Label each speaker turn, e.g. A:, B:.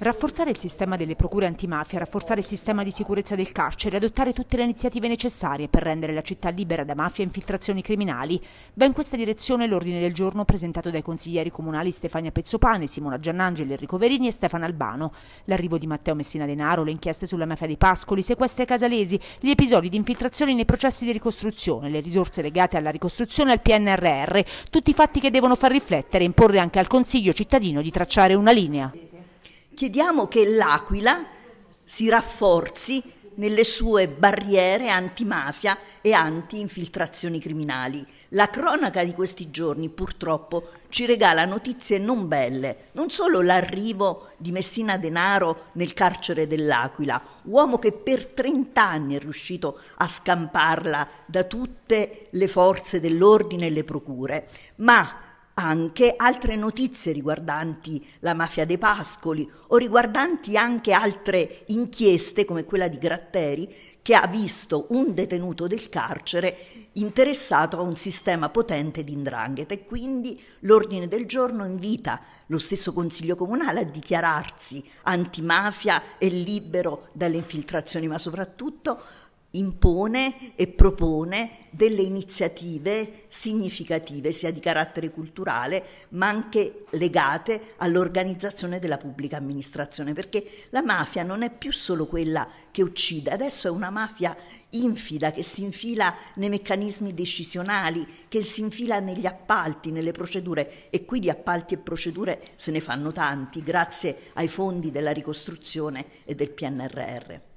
A: Rafforzare il sistema delle procure antimafia, rafforzare il sistema di sicurezza del carcere, adottare tutte le iniziative necessarie per rendere la città libera da mafia e infiltrazioni criminali. Va in questa direzione l'ordine del giorno presentato dai consiglieri comunali Stefania Pezzopane, Simona Giannangeli, Enrico Verini e Stefano Albano. L'arrivo di Matteo Messina Denaro, le inchieste sulla mafia dei Pascoli, sequestri ai casalesi, gli episodi di infiltrazioni nei processi di ricostruzione, le risorse legate alla ricostruzione e al PNRR, tutti fatti che devono far riflettere e imporre anche al Consiglio cittadino di tracciare una linea.
B: Chiediamo che l'Aquila si rafforzi nelle sue barriere antimafia e anti-infiltrazioni criminali. La cronaca di questi giorni purtroppo ci regala notizie non belle, non solo l'arrivo di Messina Denaro nel carcere dell'Aquila, uomo che per 30 anni è riuscito a scamparla da tutte le forze dell'ordine e le procure, ma anche altre notizie riguardanti la mafia dei Pascoli o riguardanti anche altre inchieste come quella di Gratteri che ha visto un detenuto del carcere interessato a un sistema potente di indrangheta e quindi l'ordine del giorno invita lo stesso Consiglio Comunale a dichiararsi antimafia e libero dalle infiltrazioni, ma soprattutto impone e propone delle iniziative significative, sia di carattere culturale, ma anche legate all'organizzazione della pubblica amministrazione, perché la mafia non è più solo quella che uccide, adesso è una mafia infida che si infila nei meccanismi decisionali, che si infila negli appalti, nelle procedure e qui di appalti e procedure se ne fanno tanti grazie ai fondi della ricostruzione e del PNRR.